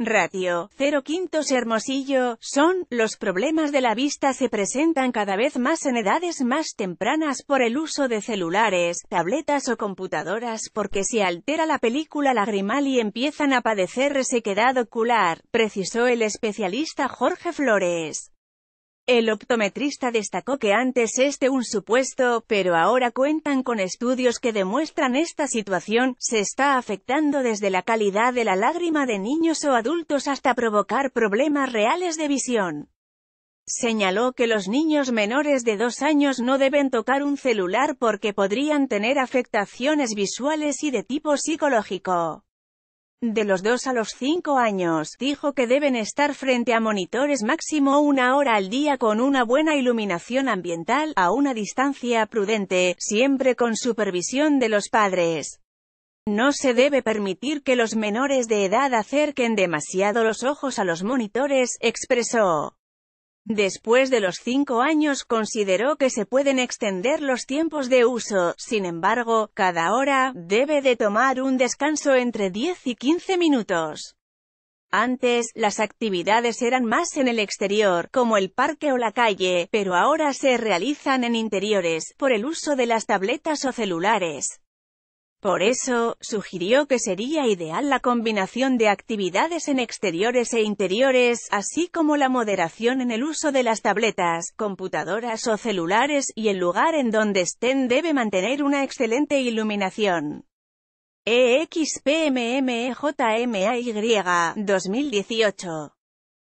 Ratio 0 quintos Hermosillo, son, los problemas de la vista se presentan cada vez más en edades más tempranas por el uso de celulares, tabletas o computadoras porque se altera la película lagrimal y empiezan a padecer resequedad ocular, precisó el especialista Jorge Flores. El optometrista destacó que antes este un supuesto, pero ahora cuentan con estudios que demuestran esta situación, se está afectando desde la calidad de la lágrima de niños o adultos hasta provocar problemas reales de visión. Señaló que los niños menores de dos años no deben tocar un celular porque podrían tener afectaciones visuales y de tipo psicológico de los dos a los cinco años, dijo que deben estar frente a monitores máximo una hora al día con una buena iluminación ambiental, a una distancia prudente, siempre con supervisión de los padres. No se debe permitir que los menores de edad acerquen demasiado los ojos a los monitores, expresó. Después de los cinco años consideró que se pueden extender los tiempos de uso, sin embargo, cada hora, debe de tomar un descanso entre 10 y 15 minutos. Antes, las actividades eran más en el exterior, como el parque o la calle, pero ahora se realizan en interiores, por el uso de las tabletas o celulares. Por eso, sugirió que sería ideal la combinación de actividades en exteriores e interiores, así como la moderación en el uso de las tabletas, computadoras o celulares, y el lugar en donde estén debe mantener una excelente iluminación. EXPMMEJMAY 2018